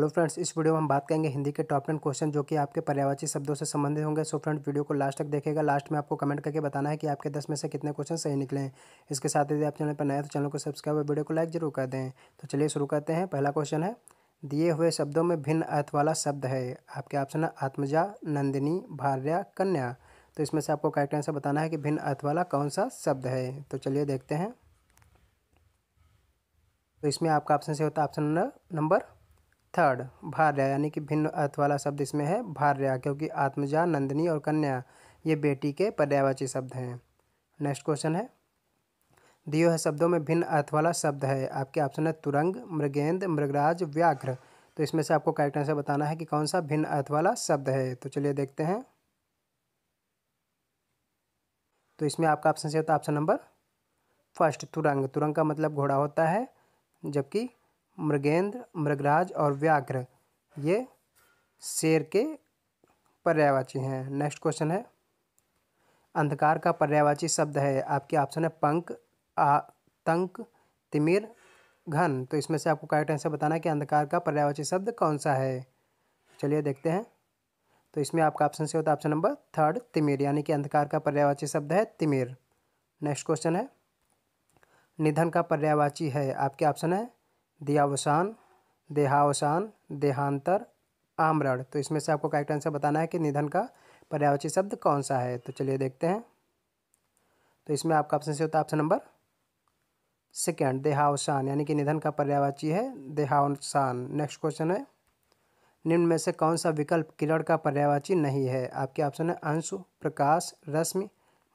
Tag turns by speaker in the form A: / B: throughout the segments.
A: hello friends इस video में हम बात करेंगे हिंदी के टॉप टेन क्वेश्चन जो कि आपके पर्यावाची शब्दों से संबंधित होंगे सो फ्रेंड वीडियो को लास्ट तक देखेगा लास्ट में आपको कमेंट करके बताना है कि आपके दस में से कितने क्वेश्चन सही निकले हैं इसके साथ यदि आप चैनल पर नए तो चैनल को सब्सक्राइब और वीडियो को लाइक जरूर कर दें तो चलिए शुरू करते हैं पहला क्वेश्चन है दिए हुए शब्दों में भिन्न अर्थ वाला शब्द है आपके ऑप्शन है आत्मजा नंदिनी भार्या कन्या तो इसमें से आपको करेक्ट आंसर बताना है कि भिन्न अर्थ वाला कौन सा शब्द है तो चलिए देखते हैं तो इसमें आपका ऑप्शन से होता है ऑप्शन नंबर थर्ड भार्य यानी कि भिन्न अर्थ वाला शब्द इसमें है भार्य क्योंकि आत्मजा नंदिनी और कन्या ये बेटी के पर्यावाची शब्द हैं नेक्स्ट क्वेश्चन है दियो है शब्दों में भिन्न अर्थ वाला शब्द है आपके ऑप्शन है तुरंग मृगेंद्र मृगराज व्याघ्र तो इसमें से आपको करेक्ट आंसर बताना है कि कौन सा भिन्न अर्थ वाला शब्द है तो चलिए देखते हैं तो इसमें आपका ऑप्शन से होता है ऑप्शन नंबर फर्स्ट तुरंग तुरंग का मतलब घोड़ा होता है जबकि मृगेंद्र मृगराज और व्याघ्र ये शेर के पर्यायवाची हैं नेक्स्ट क्वेश्चन है अंधकार का पर्यायवाची शब्द है आपके ऑप्शन है आ आतंक तिमिर घन तो इसमें से आपको करेक्ट आंसर बताना है कि अंधकार का पर्यायवाची शब्द कौन सा है चलिए देखते हैं तो इसमें आपका ऑप्शन से होता है ऑप्शन नंबर थर्ड तिमिर यानी कि अंधकार का पर्यायवाची शब्द है तिमिर नेक्स्ट क्वेश्चन है निधन का पर्यायवाची है आपके ऑप्शन है दियावसान देहावसान देहांतर आमरण तो इसमें से आपको करेक्ट आंसर बताना है कि निधन का पर्यावची शब्द कौन सा है तो चलिए देखते हैं तो इसमें आपका ऑप्शन से होता है ऑप्शन नंबर सेकेंड देहावसान यानी कि निधन का पर्यावाची है देहावसान नेक्स्ट क्वेश्चन है निम्न में से कौन सा विकल्प किरण का पर्यावाची नहीं है आपके ऑप्शन है अंशु प्रकाश रश्मि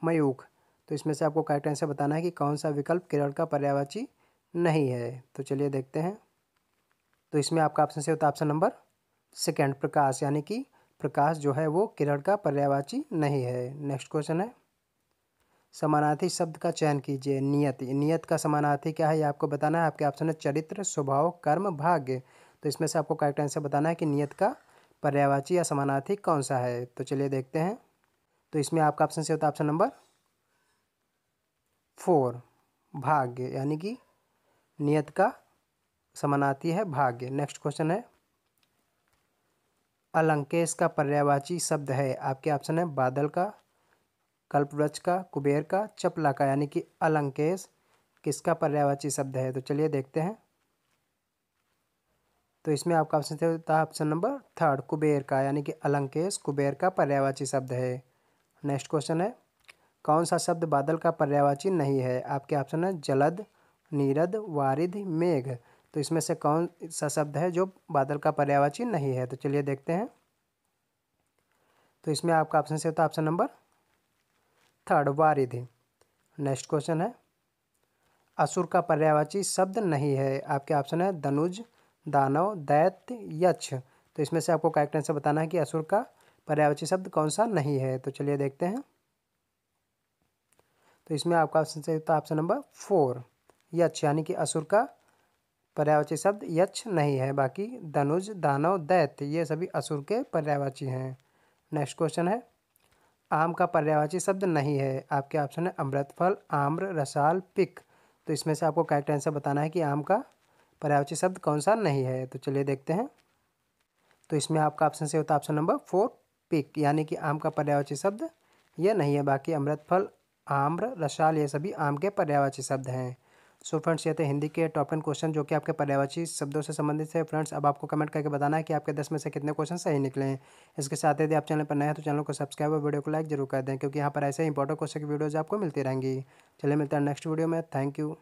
A: मयूख तो इसमें से आपको करेक्ट आंसर बताना है कि कौन सा विकल्प किरण का पर्यावाची नहीं है तो चलिए देखते हैं तो इसमें आपका ऑप्शन से होता है ऑप्शन नंबर सेकेंड प्रकाश यानी कि प्रकाश जो है वो किरण का पर्यावाची नहीं है नेक्स्ट क्वेश्चन है समानार्थी शब्द का चयन कीजिए नियति नियत का समानार्थी क्या है ये आपको बताना है आपके ऑप्शन है चरित्र स्वभाव कर्म भाग्य तो इसमें से आपको करेक्ट आंसर बताना है कि नियत का पर्यावाची या समानार्थी कौन सा है तो चलिए देखते हैं तो इसमें आपका ऑप्शन से होता है ऑप्शन नंबर फोर भाग्य यानी कि नियत का समानार्थी है भाग्य नेक्स्ट क्वेश्चन है अलंकेश का पर्यावाची शब्द है आपके ऑप्शन है बादल का कल्पवृक्ष का कुबेर का चपला का यानी कि अलंकेश किसका पर्यावाची शब्द है तो चलिए देखते हैं तो इसमें आपका ऑप्शन था ऑप्शन नंबर थर्ड कुबेर का यानी कि अलंकेश कुबेर का पर्यावाची शब्द है नेक्स्ट क्वेश्चन है कौन सा शब्द बादल का पर्यावाची नहीं है आपके ऑप्शन है जलद नीरद वारिध मेघ तो इसमें से कौन सा शब्द है जो बादल का पर्यावाची नहीं है तो चलिए देखते हैं तो इसमें आपका ऑप्शन से होता है ऑप्शन नंबर थर्ड वारिद नेक्स्ट क्वेश्चन है असुर का पर्यावाची शब्द नहीं है आपके ऑप्शन है धनुज दानव दैत्य यक्ष तो इसमें से आपको करेक्ट आंसर बताना है कि असुर का पर्यावाची शब्द कौन सा नहीं है तो चलिए देखते हैं तो इसमें आपका ऑप्शन से होता है ऑप्शन नंबर फोर यक्ष यानी कि असुर का पर्यावाची शब्द यक्ष नहीं है बाकी धनुज दानव दैत्य ये सभी असुर के पर्यावाची हैं नेक्स्ट क्वेश्चन है आम का पर्यावाची शब्द नहीं है आपके ऑप्शन है अमृतफल आम्र रसाल पिक तो इसमें से आपको करेक्ट आंसर बताना है कि आम का पर्यावाची शब्द कौन सा नहीं है तो चलिए देखते हैं तो इसमें आपका ऑप्शन से होता है ऑप्शन नंबर फोर पिक यानी कि आम का पर्यावाची शब्द यह नहीं है बाकी अमृतफल आम्र रसाल ये सभी आम के पर्यावाची शब्द हैं सो फ्रेंड्स ये थे हिंदी के टॉप टेन क्वेश्चन जो कि आपके पर्यावाची शब्दों से संबंधित है फ्रेंड्स अब आपको कमेंट करके बताना है कि आपके दस में से कितने क्वेश्चन सही निकले हैं इसके साथ यदि आप चैनल पर नए हैं तो चैनल को सब्सक्राइब और वीडियो को लाइक जरूर कर दें क्योंकि यहाँ पर ऐसे इंपॉर्टेंट क्वेश्चन की वीडियोज़ आपको मिलती रहेंगी चलिए मिलते हैं नेक्स्ट वीडियो में थैंक यू